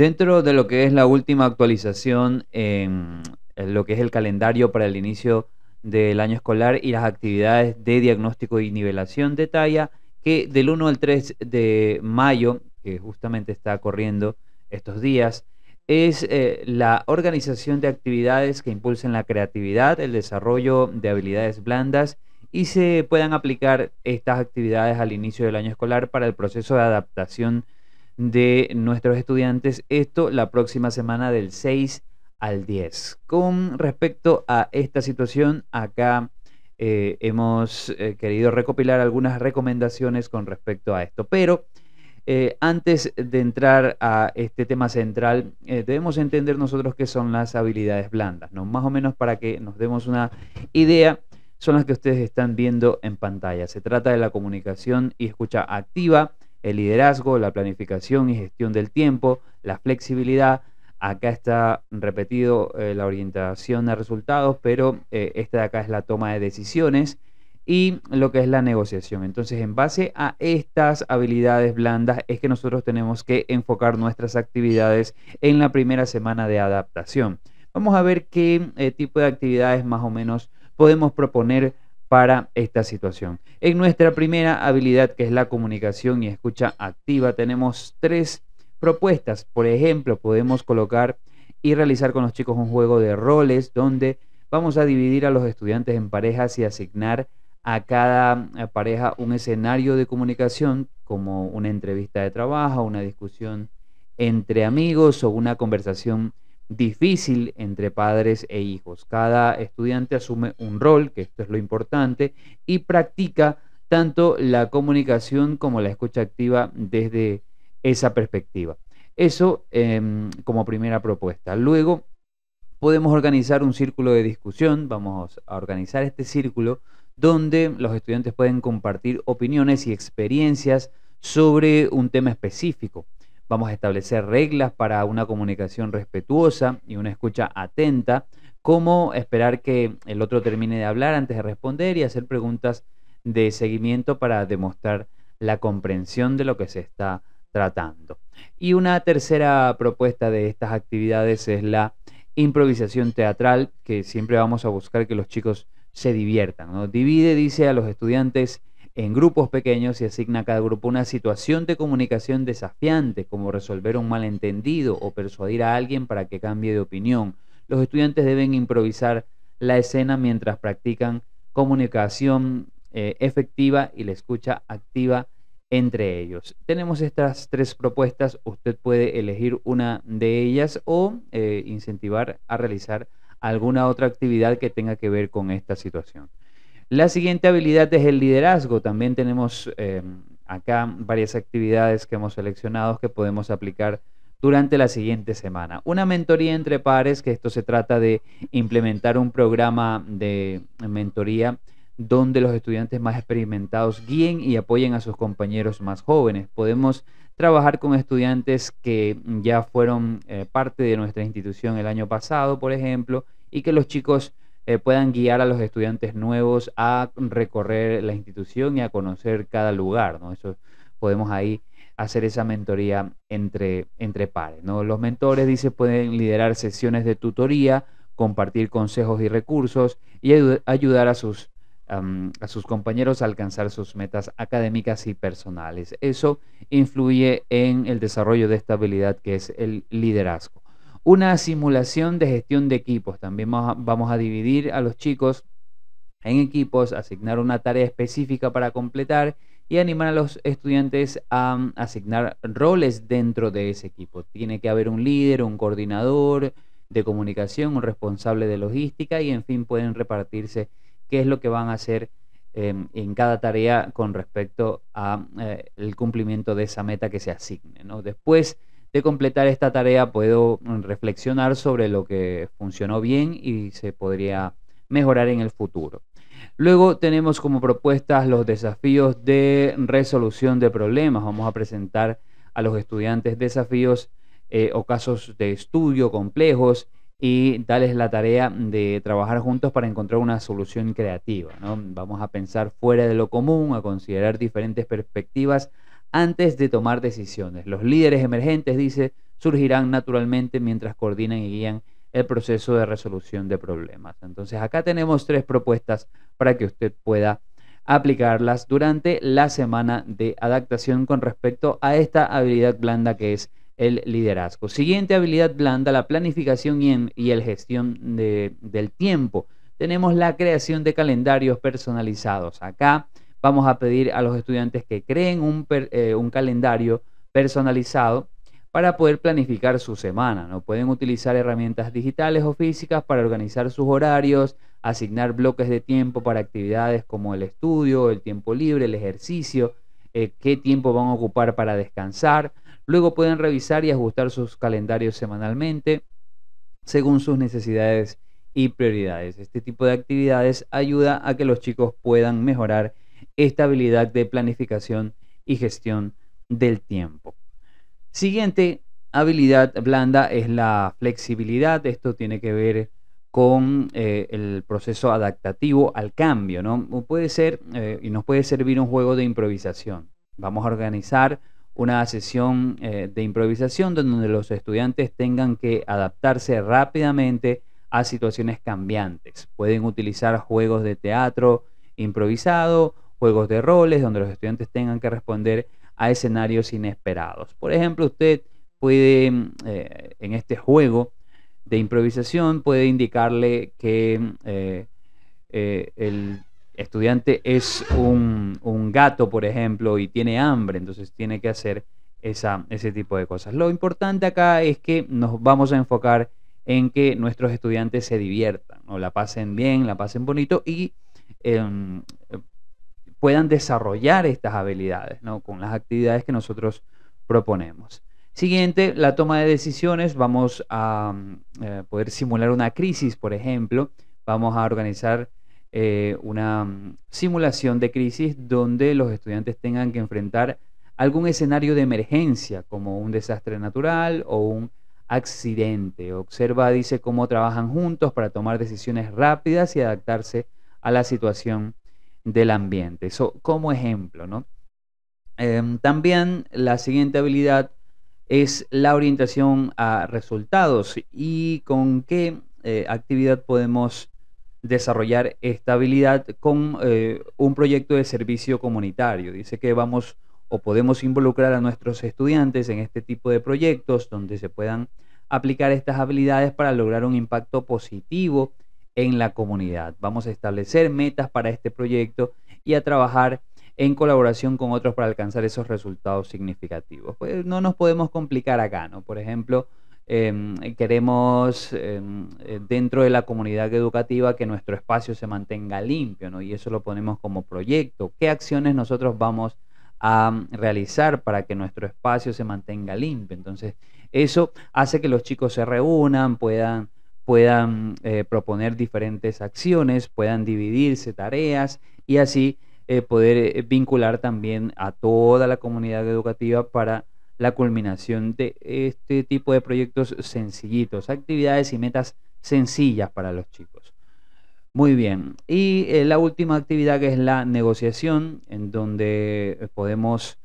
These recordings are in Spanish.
Dentro de lo que es la última actualización en lo que es el calendario para el inicio del año escolar y las actividades de diagnóstico y nivelación de talla, que del 1 al 3 de mayo, que justamente está corriendo estos días, es eh, la organización de actividades que impulsen la creatividad, el desarrollo de habilidades blandas y se puedan aplicar estas actividades al inicio del año escolar para el proceso de adaptación de nuestros estudiantes. Esto la próxima semana del 6 al 10. Con respecto a esta situación, acá eh, hemos eh, querido recopilar algunas recomendaciones con respecto a esto. Pero eh, antes de entrar a este tema central, debemos entender nosotros qué son las habilidades blandas, ¿no? Más o menos para que nos demos una idea, son las que ustedes están viendo en pantalla. Se trata de la comunicación y escucha activa el liderazgo, la planificación y gestión del tiempo, la flexibilidad. Acá está repetido eh, la orientación a resultados, pero eh, esta de acá es la toma de decisiones y lo que es la negociación. Entonces, en base a estas habilidades blandas es que nosotros tenemos que enfocar nuestras actividades en la primera semana de adaptación. Vamos a ver qué eh, tipo de actividades más o menos podemos proponer para esta situación. En nuestra primera habilidad, que es la comunicación y escucha activa, tenemos tres propuestas. Por ejemplo, podemos colocar y realizar con los chicos un juego de roles donde vamos a dividir a los estudiantes en parejas y asignar a cada eh, pareja un escenario de comunicación como una entrevista de trabajo, una discusión entre amigos o una conversación difícil entre padres e hijos. Cada estudiante asume un rol, que esto es lo importante, y practica tanto la comunicación como la escucha activa desde esa perspectiva. Eso em, como primera propuesta. Luego podemos organizar un círculo de discusión, vamos a organizar este círculo donde los estudiantes pueden compartir opiniones y experiencias sobre un tema específico. Vamos a establecer reglas para una comunicación respetuosa y una escucha atenta, como esperar que el otro termine de hablar antes de responder y hacer preguntas de seguimiento para demostrar la comprensión de lo que se está tratando. Y una tercera propuesta de estas actividades es la improvisación teatral, que siempre vamos a buscar que los chicos se diviertan. Divide, dice a los estudiantes, en grupos pequeños y asigna a cada grupo una situación de comunicación desafiante, como resolver un malentendido o persuadir a alguien para que cambie de opinión. Los estudiantes deben improvisar la escena mientras practican comunicación eh, efectiva y la escucha activa entre ellos. Tenemos estas tres propuestas, usted puede elegir una de ellas o eh, incentivar a realizar alguna otra actividad que tenga que ver con esta situación. La siguiente habilidad es el liderazgo. También tenemos eh, acá varias actividades que hemos seleccionado que podemos aplicar durante la siguiente semana. Una mentoría entre pares, que esto se trata de implementar un programa de mentoría donde los estudiantes más experimentados guíen y apoyen a sus compañeros más jóvenes. Podemos trabajar con estudiantes que ya fueron eh, parte de nuestra institución el año pasado, por ejemplo, y que los chicos eh, puedan guiar a los estudiantes nuevos a recorrer la institución y a conocer cada lugar, ¿no? Eso podemos ahí hacer esa mentoría entre, entre pares, ¿no? Los mentores, dice, pueden liderar sesiones de tutoría, compartir consejos y recursos y ayudar a sus, a sus compañeros a alcanzar sus metas académicas y personales. Eso influye en el desarrollo de esta habilidad que es el liderazgo. Una simulación de gestión de equipos. También vamos a dividir a los chicos en equipos, asignar una tarea específica para completar y animar a los estudiantes a mm, asignar roles dentro de ese equipo. Tiene que haber un líder, un coordinador de comunicación, un responsable de logística y en fin pueden repartirse qué es lo que van a hacer em, en cada tarea con respecto al eh, el cumplimiento de esa meta que se asigne. Después de completar esta tarea puedo mm, reflexionar sobre lo que funcionó bien y se podría mejorar en el futuro. Luego tenemos como propuestas los desafíos de resolución de problemas. Vamos a presentar a los estudiantes desafíos eh, o casos de estudio complejos y es la tarea de trabajar juntos para encontrar una solución creativa. Vamos a pensar fuera de lo común, a considerar diferentes perspectivas antes de tomar decisiones. Los líderes emergentes, dice, surgirán naturalmente mientras coordinan y guían el proceso de resolución de problemas. Entonces acá tenemos tres propuestas para que usted pueda aplicarlas durante la semana de adaptación con respecto a esta habilidad blanda que es el liderazgo. Siguiente habilidad blanda, la planificación y, el gestión del tiempo. Tenemos la creación de calendarios personalizados. Acá Vamos a pedir a los estudiantes que creen eh, un, calendario personalizado para poder planificar su semana. ¿no? Pueden utilizar herramientas digitales o físicas para organizar sus horarios, asignar bloques de tiempo para actividades como el estudio, el tiempo libre, el ejercicio, eh, qué tiempo van a ocupar para descansar. Luego pueden revisar y ajustar sus calendarios semanalmente según sus necesidades y prioridades. Este tipo de actividades ayuda a que los chicos puedan mejorar esta habilidad de planificación y gestión del tiempo. Siguiente habilidad blanda es la flexibilidad. Esto tiene que ver con eh, el proceso adaptativo al cambio, ¿no? Puede ser eh, y nos puede servir un juego de improvisación. Vamos a organizar una sesión eh, de improvisación donde los estudiantes tengan que adaptarse rápidamente a situaciones cambiantes. Pueden utilizar juegos de teatro improvisado juegos de roles, donde los estudiantes tengan que responder a escenarios inesperados. Por ejemplo, usted puede, mm, eh, en este juego de improvisación, puede indicarle que mm, eh, eh, el estudiante es un, gato, por ejemplo, y tiene hambre, entonces tiene que hacer esa, ese tipo de cosas. Lo importante acá es que nos vamos a enfocar en que nuestros estudiantes se diviertan, o la pasen bien, la pasen bonito y em, puedan desarrollar estas habilidades con las actividades que nosotros proponemos. Siguiente, la toma de decisiones. Vamos a mm, eh, poder simular una crisis, por ejemplo. Vamos a organizar eh, una mm, simulación de crisis donde los estudiantes tengan que enfrentar algún escenario de emergencia, como un desastre natural o un accidente. Observa, dice, cómo trabajan juntos para tomar decisiones rápidas y adaptarse a la situación del ambiente. Eso como ejemplo, ¿no? Em, también la siguiente habilidad es la orientación a resultados y con qué eh, actividad podemos desarrollar esta habilidad con eh, un proyecto de servicio comunitario. Dice que vamos o podemos involucrar a nuestros estudiantes en este tipo de proyectos donde se puedan aplicar estas habilidades para lograr un impacto positivo en la comunidad. Vamos a establecer metas para este proyecto y a trabajar en colaboración con otros para alcanzar esos resultados significativos. Pues no nos podemos complicar acá, ¿no? Por ejemplo, em, queremos em, eh, dentro de la comunidad educativa que nuestro espacio se mantenga limpio, ¿no? Y eso lo ponemos como proyecto. ¿Qué acciones nosotros vamos a mm, realizar para que nuestro espacio se mantenga limpio? Entonces, eso hace que los chicos se reúnan, puedan puedan eh, proponer diferentes acciones, puedan dividirse tareas y así eh, poder eh, vincular también a toda la comunidad educativa para la culminación de este tipo de proyectos sencillitos, actividades y metas sencillas para los chicos. Muy bien, y la última actividad que es la negociación, en donde podemos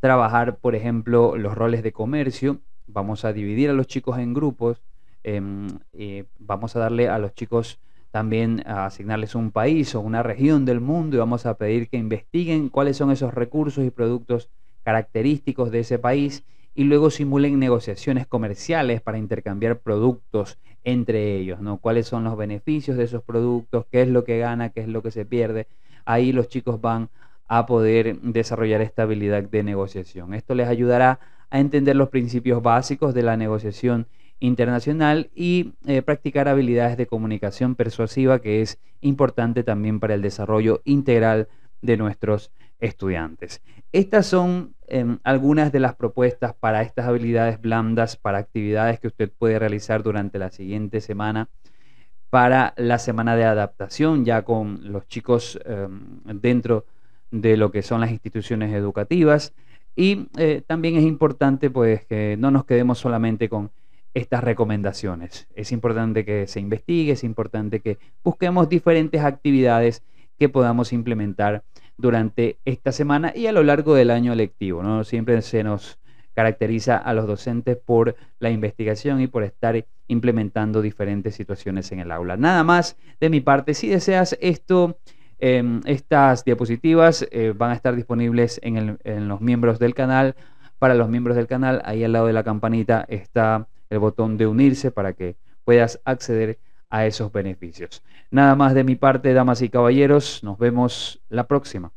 trabajar, por ejemplo, los roles de comercio. Vamos a dividir a los chicos en grupos Em, eh, vamos a darle a los chicos también a asignarles un país o una región del mundo y vamos a pedir que investiguen cuáles son esos recursos y productos característicos de ese país y luego simulen negociaciones comerciales para intercambiar productos entre ellos, ¿no? Cuáles son los beneficios de esos productos, qué es lo que gana, qué es lo que se pierde. Ahí los chicos van a poder desarrollar esta habilidad de negociación. Esto les ayudará a entender los principios básicos de la negociación internacional y eh, practicar habilidades de comunicación persuasiva que es importante también para el desarrollo integral de nuestros estudiantes. Estas son em, algunas de las propuestas para estas habilidades blandas, para actividades que usted puede realizar durante la siguiente semana, para la semana de adaptación, ya con los chicos em, dentro de lo que son las instituciones educativas. Y eh, también es importante pues que no nos quedemos solamente con estas recomendaciones. Es importante que se investigue, es importante que busquemos diferentes actividades que podamos implementar durante esta semana y a lo largo del año lectivo. ¿no? Siempre se nos caracteriza a los docentes por la investigación y por estar implementando diferentes situaciones en el aula. Nada más de mi parte, si deseas esto, em, estas diapositivas eh, van a estar disponibles en, en los miembros del canal. Para los miembros del canal, ahí al lado de la campanita está el botón de unirse para que puedas acceder a esos beneficios. Nada más de mi parte, damas y caballeros, nos vemos la próxima.